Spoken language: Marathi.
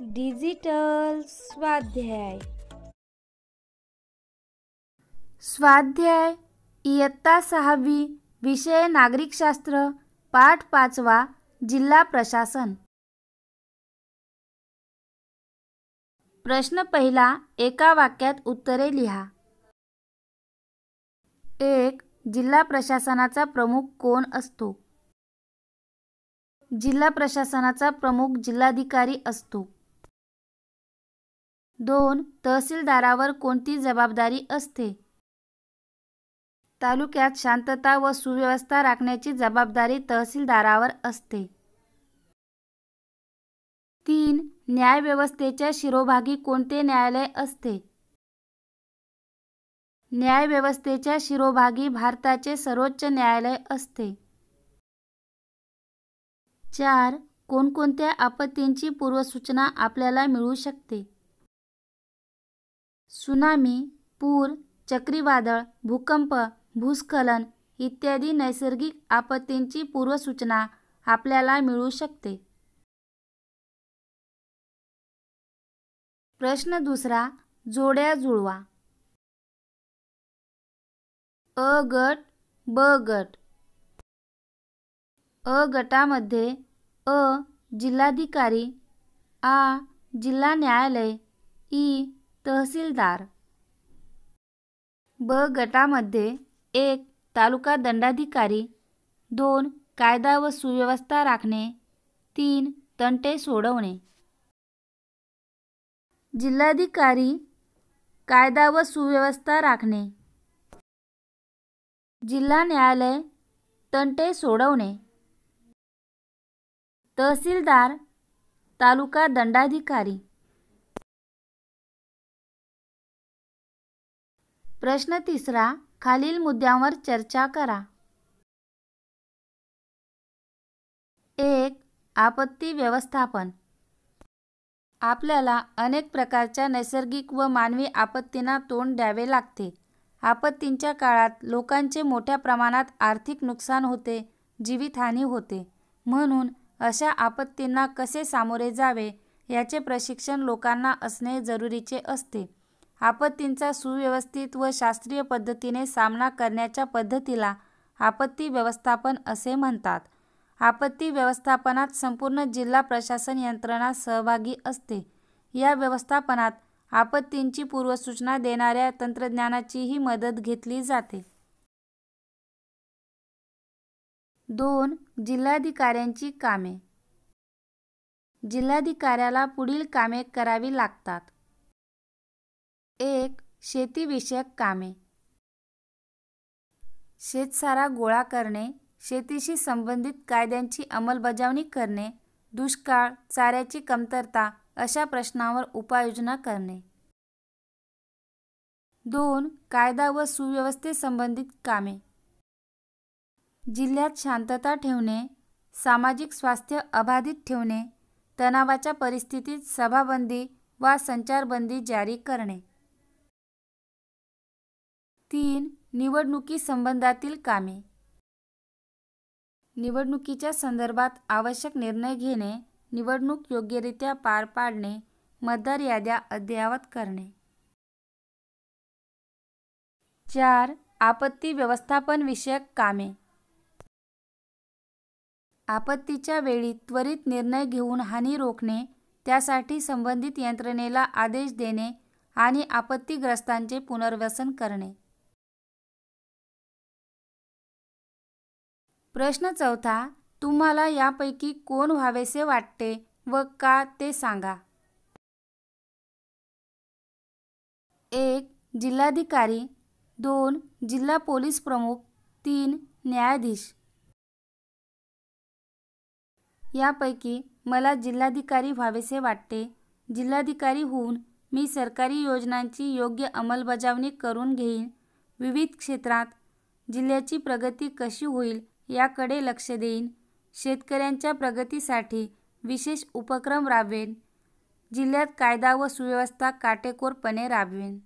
डिजिटल स्वाध्याय स्वाध्याय इयत्ता सहावी विषय नागरिकशास्त्र पाठ पाचवा जिल्हा प्रशासन प्रश्न पहिला एका वाक्यात उत्तरे लिहा जिल्हा प्रशासनाचा प्रमुख कोण असतो जिल्हा प्रशासनाचा प्रमुख जिल्हाधिकारी असतो दोन तहसीलदारावर कोणती जबाबदारी असते तालुक्यात शांतता व सुव्यवस्था राखण्याची जबाबदारी तहसीलदारावर असते तीन न्यायव्यवस्थेच्या शिरोभागी कोणते न्यायालय असते न्यायव्यवस्थेच्या शिरोभागी भारताचे सर्वोच्च न्यायालय असते. चार कोणकोणत्या आपत्तींची पूर्वसूचना आपल्याला मिळू शकते? सुनामी, पूर, चक्रीवादळ, भूकंप, भूस्खलन इत्यादी नैसर्गिक आपत्तींची पूर्वसूचना आपल्याला मिळू शकते. प्रश्न दुसरा जोड्या जुळवा. अ गट ब गट अ गटामध्ये अ जिल्हाधिकारी आ जिल्हा न्यायालय ई तहसीलदार ब गटामध्ये एक तालुका दंडाधिकारी दोन कायदा व सुव्यवस्था राखणे तीन तंटे सोडवणे जिल्हाधिकारी कायदा व सुव्यवस्था राखणे जिल्हा न्यायालय तंटे सोडवणे तहसीलदार तालुका दंडाधिकारी प्रश्न तिसरा खालील मुद्द्यांवर चर्चा करा एक आपत्ती व्यवस्थापन आपल्याला अनेक प्रकारच्या नैसर्गिक व मानवी आपत्तींना तोंड द्यावे लागते आपत्तींच्या काळात लोकांचे मोठ्या प्रमाणात आर्थिक नुकसान होते, जीवितहानी होते. म्हणून अशा आपत्तींना कसे सामोरे जावे याचे प्रशिक्षण लोकांना असणे जरुरीचे असते. आपत्तींचा सुव्यवस्थित व शास्त्रीय पद्धतीने सामना करण्याच्या पद्धतीला आपत्ती व्यवस्थापन असे म्हणतात. आपत्ती व्यवस्थापनात संपूर्ण जिल्हा प्रशासन यंत्रणा सहभागी असते. या व्यवस्थापनात आपत्तींची पूर्वसूचना देणाऱ्या तंत्रज्ञानाचीही मदत घेतली जाते. दोन जिल्हाधिकाऱ्यांची कामे जिल्हाधिकाऱ्याला पुढील कामे करावी लागतात. एक शेतीविषयक कामे शेतसारा गोळा करणे, शेतीशी संबंधित कायद्यांची अंमलबजावणी करणे, दुष्काळ, चाऱ्याची कमतरता अशा प्रश्नावर उपाययोजना करणे. दोन. कायदा व सुव्यवस्थेसंबंधित कामे. जिल्ह्यात शांतता ठेवणे, सामाजिक स्वास्थ्य अबाधित ठेवणे, तणावाच्या परिस्थितीत सभाबंदी वा संचारबंदी जारी करणे. तीन. निवडणुकीसंबंधातील कामे निवडणुकीच्या संदर्भात आवश्यक निर्णय घेणे निवडणूक योग्यरित्या पार पाडणे मतदार याद्या अद्ययावत करणे चार आपत्ती व्यवस्थापन विषयक कामे आपत्तीच्या वेळी त्वरित निर्णय घेऊन हानी रोखणे त्यासाठी संबंधित यंत्रणेला आदेश देणे आणि आपत्तीग्रस्तांचे पुनर्वसन करणे प्रश्न चौथा तुम्हाला यापैकी कोण व्हावेसे वाटते व का ते सांगा एक जिल्हाधिकारी दोन जिल्हा पोलीस प्रमुख तीन न्यायाधीश यापैकी मला जिल्हाधिकारी व्हावेसे वाटते जिल्हाधिकारी होऊन मी सरकारी योजनांची योग्य अंमलबजावणी करून घेईन विविध क्षेत्रात जिल्ह्याची प्रगती कशी होईल याकडे लक्ष देईन शेतकऱ्यांच्या प्रगतीसाठी विशेष उपक्रम राबवेन जिल्ह्यात कायदा व सुव्यवस्था काटेकोरपणे राबवेन